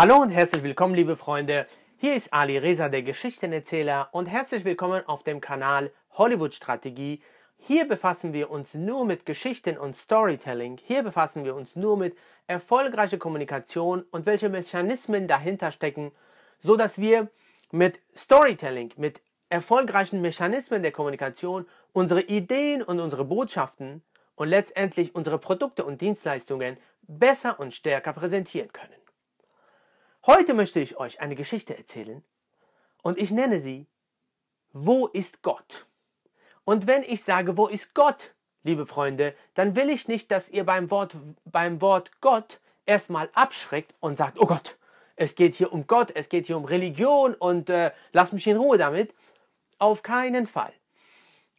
Hallo und herzlich willkommen, liebe Freunde. Hier ist Ali Reza, der Geschichtenerzähler, und herzlich willkommen auf dem Kanal Hollywood Strategie. Hier befassen wir uns nur mit Geschichten und Storytelling. Hier befassen wir uns nur mit erfolgreicher Kommunikation und welche Mechanismen dahinter stecken, so dass wir mit Storytelling, mit erfolgreichen Mechanismen der Kommunikation unsere Ideen und unsere Botschaften und letztendlich unsere Produkte und Dienstleistungen besser und stärker präsentieren können. Heute möchte ich euch eine Geschichte erzählen und ich nenne sie Wo ist Gott? Und wenn ich sage, wo ist Gott, liebe Freunde, dann will ich nicht, dass ihr beim Wort, beim Wort Gott erstmal abschreckt und sagt, oh Gott, es geht hier um Gott, es geht hier um Religion und äh, lasst mich in Ruhe damit. Auf keinen Fall.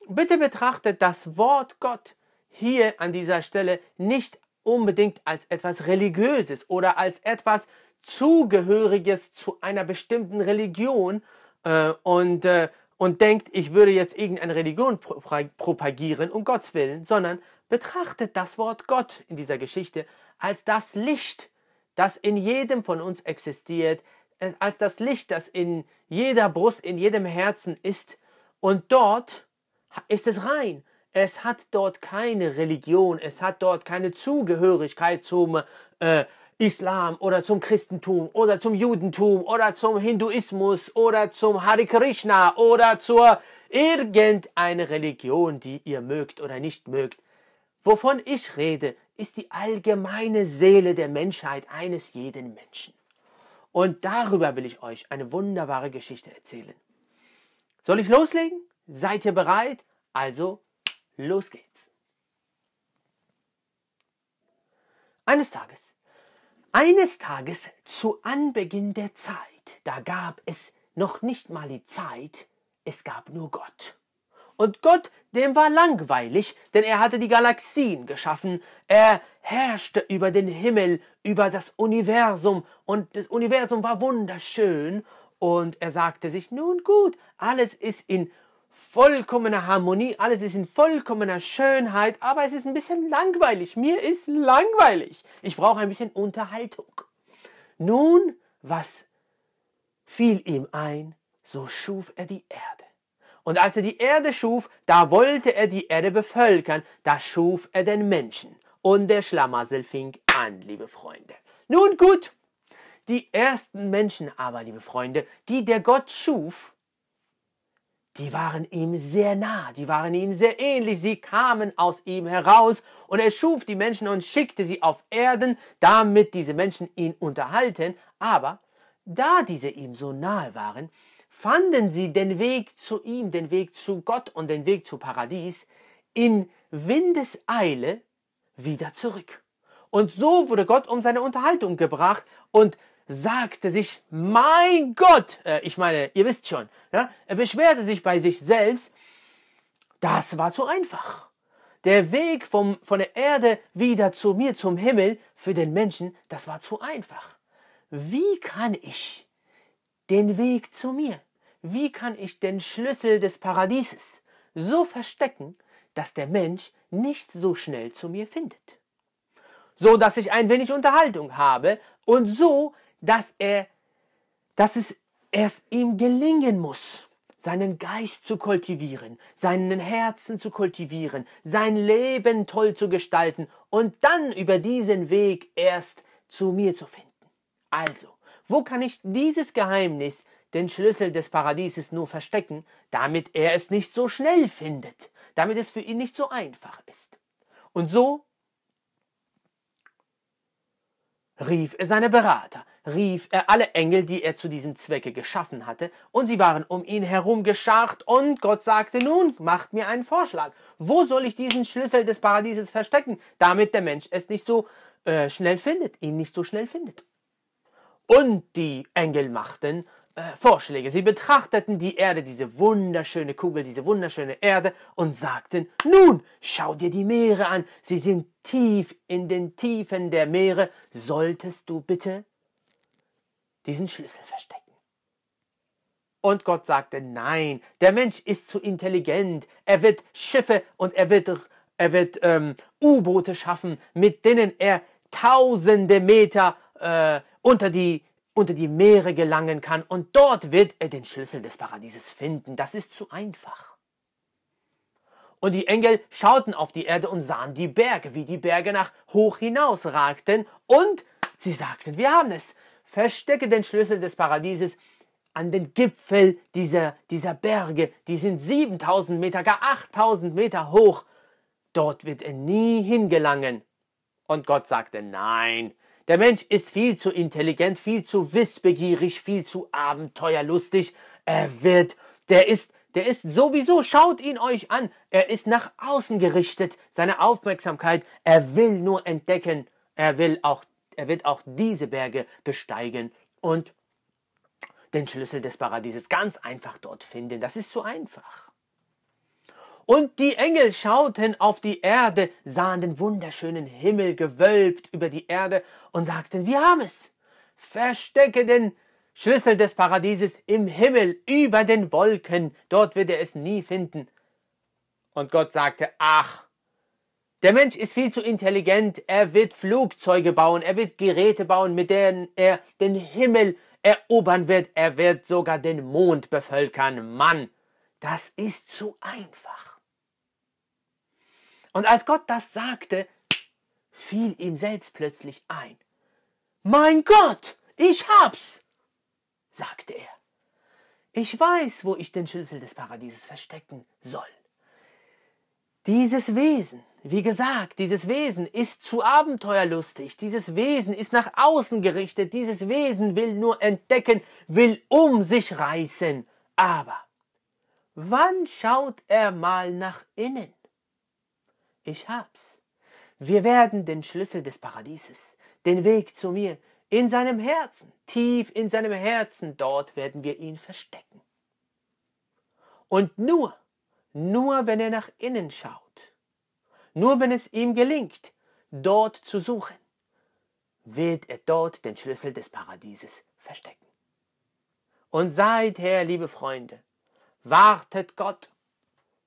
Bitte betrachtet das Wort Gott hier an dieser Stelle nicht unbedingt als etwas Religiöses oder als etwas, Zugehöriges zu einer bestimmten Religion äh, und, äh, und denkt, ich würde jetzt irgendeine Religion pro propagieren, um Gottes Willen, sondern betrachtet das Wort Gott in dieser Geschichte als das Licht, das in jedem von uns existiert, äh, als das Licht, das in jeder Brust, in jedem Herzen ist. Und dort ist es rein. Es hat dort keine Religion, es hat dort keine Zugehörigkeit zum äh, Islam oder zum Christentum oder zum Judentum oder zum Hinduismus oder zum Hare Krishna oder zur irgendeine Religion, die ihr mögt oder nicht mögt. Wovon ich rede, ist die allgemeine Seele der Menschheit eines jeden Menschen. Und darüber will ich euch eine wunderbare Geschichte erzählen. Soll ich loslegen? Seid ihr bereit? Also, los geht's. Eines Tages eines Tages zu Anbeginn der Zeit, da gab es noch nicht mal die Zeit, es gab nur Gott. Und Gott, dem war langweilig, denn er hatte die Galaxien geschaffen, er herrschte über den Himmel, über das Universum, und das Universum war wunderschön, und er sagte sich, nun gut, alles ist in vollkommener Harmonie, alles ist in vollkommener Schönheit, aber es ist ein bisschen langweilig. Mir ist langweilig. Ich brauche ein bisschen Unterhaltung. Nun, was fiel ihm ein, so schuf er die Erde. Und als er die Erde schuf, da wollte er die Erde bevölkern, da schuf er den Menschen. Und der Schlamassel fing an, liebe Freunde. Nun gut, die ersten Menschen aber, liebe Freunde, die der Gott schuf, die waren ihm sehr nah, die waren ihm sehr ähnlich, sie kamen aus ihm heraus und er schuf die Menschen und schickte sie auf Erden, damit diese Menschen ihn unterhalten, aber da diese ihm so nahe waren, fanden sie den Weg zu ihm, den Weg zu Gott und den Weg zu Paradies in Windeseile wieder zurück. Und so wurde Gott um seine Unterhaltung gebracht und sagte sich, mein Gott, äh, ich meine, ihr wisst schon, ja, er beschwerte sich bei sich selbst, das war zu einfach. Der Weg vom, von der Erde wieder zu mir, zum Himmel, für den Menschen, das war zu einfach. Wie kann ich den Weg zu mir, wie kann ich den Schlüssel des Paradieses so verstecken, dass der Mensch nicht so schnell zu mir findet? So dass ich ein wenig Unterhaltung habe und so dass, er, dass es erst ihm gelingen muss, seinen Geist zu kultivieren, seinen Herzen zu kultivieren, sein Leben toll zu gestalten und dann über diesen Weg erst zu mir zu finden. Also, wo kann ich dieses Geheimnis, den Schlüssel des Paradieses, nur verstecken, damit er es nicht so schnell findet, damit es für ihn nicht so einfach ist? Und so rief er seine Berater, rief er alle Engel, die er zu diesem Zwecke geschaffen hatte, und sie waren um ihn herum gescharrt, und Gott sagte, nun macht mir einen Vorschlag, wo soll ich diesen Schlüssel des Paradieses verstecken, damit der Mensch es nicht so äh, schnell findet, ihn nicht so schnell findet. Und die Engel machten äh, Vorschläge, sie betrachteten die Erde, diese wunderschöne Kugel, diese wunderschöne Erde, und sagten, nun, schau dir die Meere an, sie sind tief in den Tiefen der Meere, solltest du bitte diesen Schlüssel verstecken. Und Gott sagte, nein, der Mensch ist zu intelligent, er wird Schiffe und er wird, er wird ähm, U-Boote schaffen, mit denen er tausende Meter äh, unter, die, unter die Meere gelangen kann und dort wird er den Schlüssel des Paradieses finden. Das ist zu einfach. Und die Engel schauten auf die Erde und sahen die Berge, wie die Berge nach hoch hinausragten und sie sagten, wir haben es, Verstecke den Schlüssel des Paradieses an den Gipfel dieser, dieser Berge. Die sind 7000 Meter, gar 8000 Meter hoch. Dort wird er nie hingelangen. Und Gott sagte, nein, der Mensch ist viel zu intelligent, viel zu wissbegierig, viel zu abenteuerlustig. Er wird, der ist, der ist sowieso, schaut ihn euch an. Er ist nach außen gerichtet, seine Aufmerksamkeit. Er will nur entdecken. Er will auch er wird auch diese Berge besteigen und den Schlüssel des Paradieses ganz einfach dort finden. Das ist zu einfach. Und die Engel schauten auf die Erde, sahen den wunderschönen Himmel gewölbt über die Erde und sagten, wir haben es. Verstecke den Schlüssel des Paradieses im Himmel über den Wolken, dort wird er es nie finden. Und Gott sagte, ach, der Mensch ist viel zu intelligent. Er wird Flugzeuge bauen, er wird Geräte bauen, mit denen er den Himmel erobern wird. Er wird sogar den Mond bevölkern. Mann, das ist zu einfach. Und als Gott das sagte, fiel ihm selbst plötzlich ein. Mein Gott, ich hab's, sagte er. Ich weiß, wo ich den Schlüssel des Paradieses verstecken soll. Dieses Wesen, wie gesagt, dieses Wesen ist zu abenteuerlustig, dieses Wesen ist nach außen gerichtet, dieses Wesen will nur entdecken, will um sich reißen. Aber wann schaut er mal nach innen? Ich hab's. Wir werden den Schlüssel des Paradieses, den Weg zu mir, in seinem Herzen, tief in seinem Herzen, dort werden wir ihn verstecken. Und nur, nur wenn er nach innen schaut, nur wenn es ihm gelingt, dort zu suchen, wird er dort den Schlüssel des Paradieses verstecken. Und seither, liebe Freunde, wartet Gott.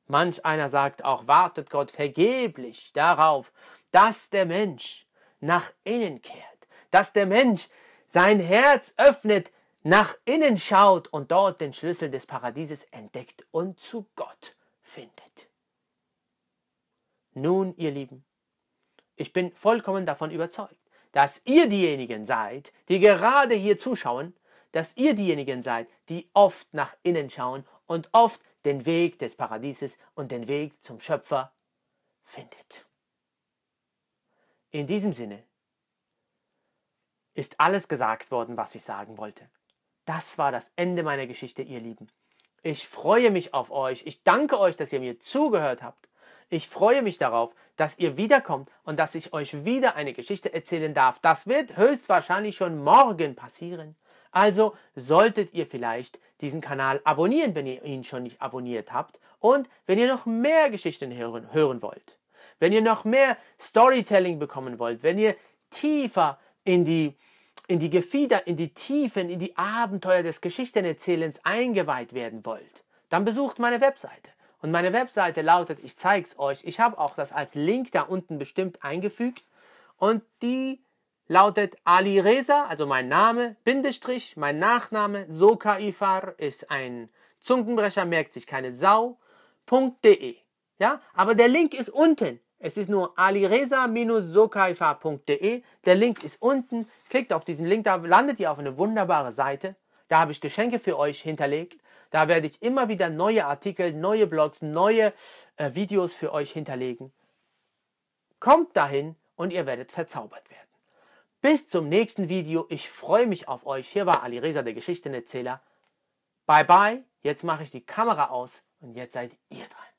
Manch einer sagt auch, wartet Gott vergeblich darauf, dass der Mensch nach innen kehrt, dass der Mensch sein Herz öffnet, nach innen schaut und dort den Schlüssel des Paradieses entdeckt und zu Gott findet. Nun, ihr Lieben, ich bin vollkommen davon überzeugt, dass ihr diejenigen seid, die gerade hier zuschauen, dass ihr diejenigen seid, die oft nach innen schauen und oft den Weg des Paradieses und den Weg zum Schöpfer findet. In diesem Sinne ist alles gesagt worden, was ich sagen wollte. Das war das Ende meiner Geschichte, ihr Lieben. Ich freue mich auf euch. Ich danke euch, dass ihr mir zugehört habt. Ich freue mich darauf, dass ihr wiederkommt und dass ich euch wieder eine Geschichte erzählen darf. Das wird höchstwahrscheinlich schon morgen passieren. Also solltet ihr vielleicht diesen Kanal abonnieren, wenn ihr ihn schon nicht abonniert habt und wenn ihr noch mehr Geschichten hören, hören wollt. Wenn ihr noch mehr Storytelling bekommen wollt, wenn ihr tiefer in die in die Gefieder, in die Tiefen, in die Abenteuer des Geschichtenerzählens eingeweiht werden wollt, dann besucht meine Webseite und meine Webseite lautet, ich zeige es euch, ich habe auch das als Link da unten bestimmt eingefügt. Und die lautet Ali Reza, also mein Name, Bindestrich, mein Nachname, Sokaifar ist ein Zunkenbrecher, merkt sich keine Sau.de. Ja, aber der Link ist unten. Es ist nur alireza-sokaifa.de. Der Link ist unten. Klickt auf diesen Link, da landet ihr auf eine wunderbare Seite. Da habe ich Geschenke für euch hinterlegt. Da werde ich immer wieder neue Artikel, neue Blogs, neue äh, Videos für euch hinterlegen. Kommt dahin und ihr werdet verzaubert werden. Bis zum nächsten Video. Ich freue mich auf euch. Hier war Ali Reza, der Geschichtenerzähler. Bye bye. Jetzt mache ich die Kamera aus und jetzt seid ihr dran.